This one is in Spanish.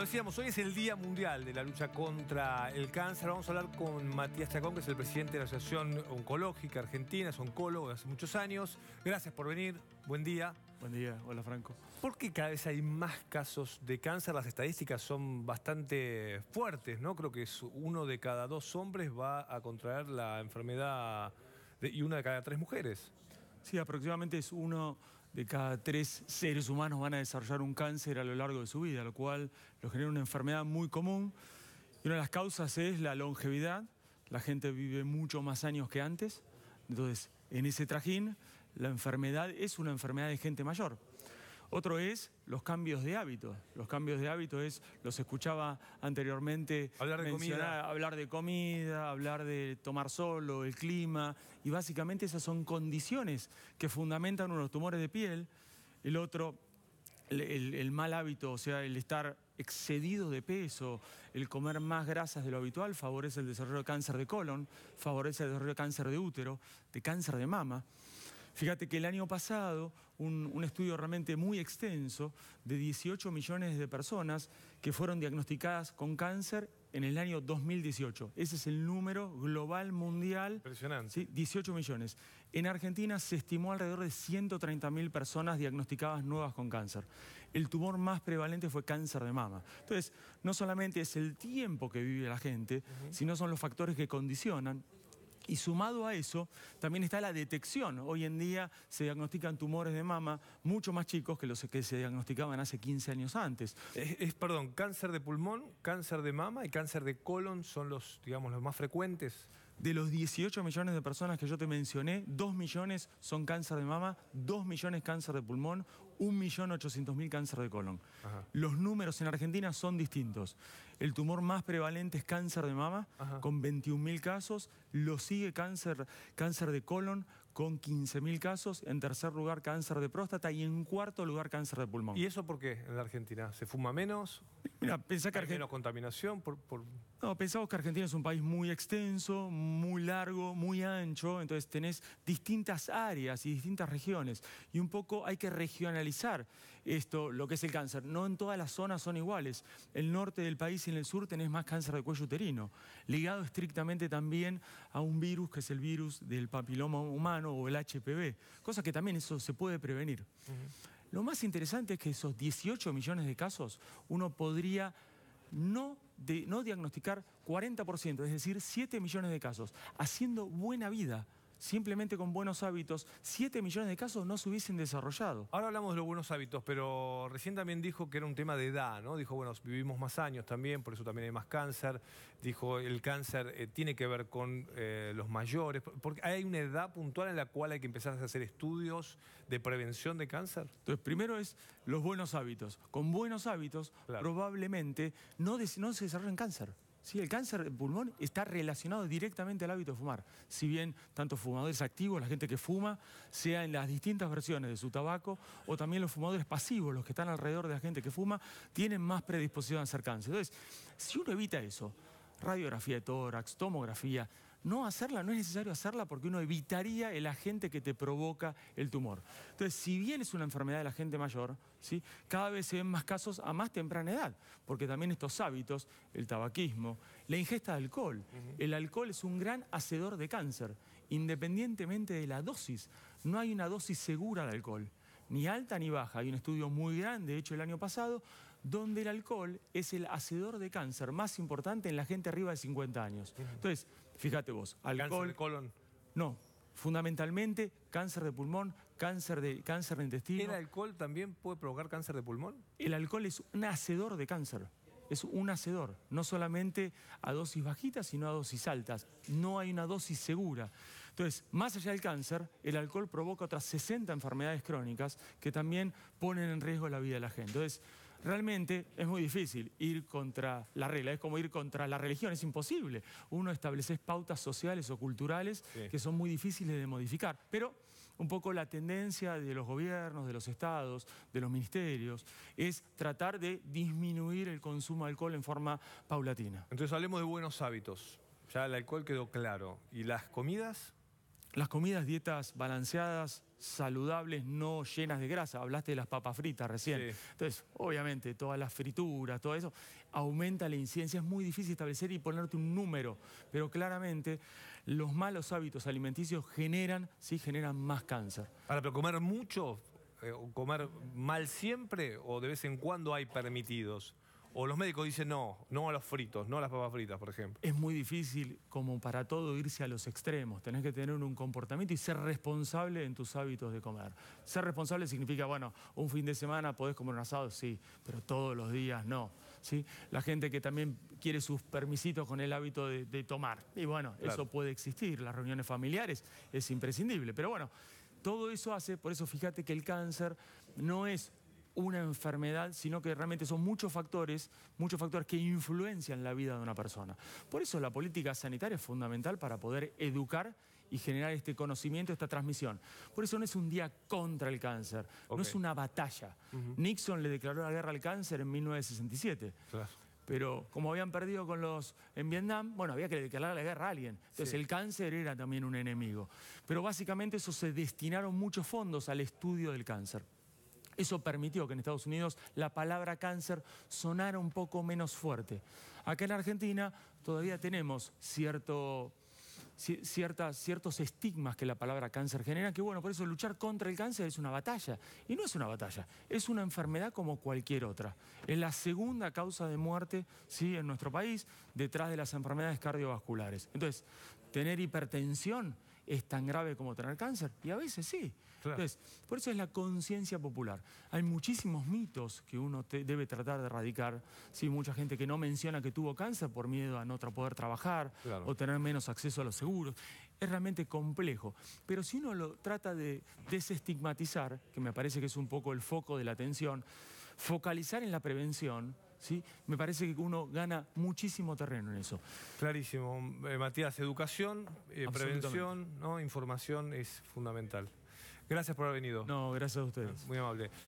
decíamos, hoy es el Día Mundial de la Lucha contra el Cáncer. Vamos a hablar con Matías Chacón, que es el presidente de la Asociación Oncológica Argentina, es oncólogo de hace muchos años. Gracias por venir, buen día. Buen día, hola Franco. ¿Por qué cada vez hay más casos de cáncer? Las estadísticas son bastante fuertes, ¿no? Creo que es uno de cada dos hombres va a contraer la enfermedad y una de cada tres mujeres. Sí, aproximadamente es uno de cada tres seres humanos van a desarrollar un cáncer a lo largo de su vida, lo cual lo genera una enfermedad muy común. Y una de las causas es la longevidad. La gente vive mucho más años que antes. Entonces, en ese trajín, la enfermedad es una enfermedad de gente mayor. Otro es los cambios de hábitos. Los cambios de hábitos es, los escuchaba anteriormente. Hablar de comida. Hablar de comida, hablar de tomar solo, el clima. Y básicamente esas son condiciones que fundamentan unos tumores de piel. El otro, el, mal hábito, o sea, el estar excedido de peso, el comer más grasas de lo habitual favorece el desarrollo de cáncer de colon, favorece el desarrollo de cáncer de útero, de cáncer de mama. Fíjate que el año pasado, un, un, estudio realmente muy extenso de 18 millones de personas que fueron diagnosticadas con cáncer en el año 2018. Ese es el número global mundial. Impresionante. 18 millones. En Argentina se estimó alrededor de 130 mil personas diagnosticadas nuevas con cáncer. El tumor más prevalente fue cáncer de mama. Entonces, no solamente es el tiempo que vive la gente, sino son los factores que condicionan y sumado a eso, también está la detección. Hoy en día se diagnostican tumores de mama mucho más chicos que los que se diagnosticaban hace 15 años antes. Es, perdón, cáncer de pulmón, cáncer de mama y cáncer de colon son los, digamos, los más frecuentes. De los 18 millones de personas que yo te mencioné, 2 millones son cáncer de mama, 2 millones cáncer de pulmón, 1.800.000 cáncer de colon. Los números en Argentina son distintos. El tumor más prevalente es cáncer de mama, con con 21.000 casos. Lo sigue cáncer, cáncer de colon, con 15.000 casos. En tercer lugar, cáncer de próstata. Y en cuarto lugar, cáncer de pulmón. ¿Y eso por qué en la Argentina? ¿Se fuma menos? Mira, Argentina. contaminación por, No, pensamos que Argentina es un país muy extenso, muy largo, muy ancho, entonces tenés distintas áreas y distintas regiones. Y un poco hay que regionalizar esto, lo que es el cáncer. No en todas las zonas son iguales. El norte del país y en el sur tenés más cáncer de cuello uterino, ligado estrictamente también a un virus que es el virus del papiloma humano o el HPV, cosa que también eso se puede prevenir. Lo más interesante es que esos 18 millones de casos uno podría no, no diagnosticar 40%, es decir, 7 millones de casos, haciendo buena vida simplemente con buenos hábitos, 7 millones de casos no se hubiesen desarrollado. Ahora hablamos de los buenos hábitos, pero recién también dijo que era un tema de edad, ¿no? Dijo, bueno, vivimos más años también, por eso también hay más cáncer. Dijo, el cáncer eh, tiene que ver con eh, los mayores. Porque ¿Hay una edad puntual en la cual hay que empezar a hacer estudios de prevención de cáncer? Entonces, primero es los buenos hábitos. Con buenos hábitos, probablemente no, no se en cáncer. Sí, el cáncer de pulmón está relacionado directamente al hábito de fumar. Si bien tanto fumadores activos, la gente que fuma, sea en las distintas versiones de su tabaco, o también los fumadores pasivos, los que están alrededor de la gente que fuma, tienen más predisposición a hacer cáncer. Entonces, si uno evita eso, radiografía de tórax, tomografía, no hacerla, no es necesario hacerla porque uno evitaría el agente que te provoca el tumor. Entonces, si bien es una enfermedad de la gente mayor, ¿sí? cada vez se ven más casos a más temprana edad, porque también estos hábitos, el tabaquismo, la ingesta de alcohol, el alcohol es un gran hacedor de cáncer, independientemente de la dosis. No hay una dosis segura de alcohol ni alta ni baja. Hay un estudio muy grande hecho el año pasado donde el alcohol es el hacedor de cáncer más importante en la gente arriba de 50 años. Entonces, fíjate vos, alcohol... Cáncer colon. No, fundamentalmente cáncer de pulmón, cáncer de, cáncer de intestino. ¿El alcohol también puede provocar cáncer de pulmón? El alcohol es un hacedor de cáncer. Es un hacedor, no solamente a dosis bajitas, sino a dosis altas. No hay una dosis segura. Entonces, más allá del cáncer, el alcohol provoca otras 60 enfermedades crónicas que también ponen en riesgo la vida de la gente. Entonces, Realmente es muy difícil ir contra la regla, es como ir contra la religión, es imposible. Uno establece pautas sociales o culturales que son muy difíciles de modificar, pero un poco la tendencia de los gobiernos, de los estados, de los ministerios, es tratar de disminuir el consumo de alcohol en forma paulatina. Entonces hablemos de buenos hábitos. Ya el alcohol quedó claro. ¿Y las comidas? Las comidas, dietas balanceadas, saludables, no llenas de grasa. Hablaste de las papas fritas recién. Entonces, obviamente, todas las frituras, todo eso, aumenta la incidencia. Es muy difícil establecer y ponerte un número, pero claramente los malos hábitos alimenticios generan, sí, generan más cáncer. Ahora, pero comer mucho, eh, comer mal siempre o de vez en cuando hay permitidos. O los médicos dicen no, no a los fritos, no a las papas fritas, por ejemplo. Es muy difícil, como para todo, irse a los extremos. Tenés que tener un comportamiento y ser responsable en tus hábitos de comer. Ser responsable significa, bueno, un fin de semana podés comer un asado, sí, pero todos los días no. ¿sí? La gente que también quiere sus permisitos con el hábito de, tomar. Y bueno, eso puede existir. Las reuniones familiares es imprescindible. Pero bueno, todo eso hace, por eso fíjate que el cáncer no es una enfermedad, sino que realmente son muchos factores, muchos factores que influencian la vida de una persona. Por eso la política sanitaria es fundamental para poder educar y generar este conocimiento, esta transmisión. Por eso no es un día contra el cáncer, no es una batalla. Nixon le declaró la guerra al cáncer en 1967. Pero como habían perdido con los en Vietnam, bueno, había que declarar la guerra a alguien. Entonces el cáncer era también un enemigo. Pero básicamente eso se destinaron muchos fondos al estudio del cáncer. Eso permitió que en Estados Unidos la palabra cáncer sonara un poco menos fuerte. Acá en Argentina todavía tenemos cierto, ciertos estigmas que la palabra cáncer genera, que bueno, por eso luchar contra el cáncer es una batalla. Y no es una batalla, es una enfermedad como cualquier otra. Es la segunda causa de muerte ¿sí? en nuestro país, detrás de las enfermedades cardiovasculares. Entonces, tener hipertensión es tan grave como tener cáncer. Y a veces sí. Entonces, por eso es la conciencia popular. Hay muchísimos mitos que uno debe tratar de erradicar. Sí, mucha gente que no menciona que tuvo cáncer por miedo a no poder trabajar o tener menos acceso a los seguros. Es realmente complejo. Pero si uno lo trata de desestigmatizar, que me parece que es un poco el foco de la atención, focalizar en la prevención, ¿sí? Me parece que uno gana muchísimo terreno en eso. Clarísimo. Eh, Matías, educación, eh, prevención, información es fundamental. Gracias por haber venido. No, gracias a ustedes. Muy amable.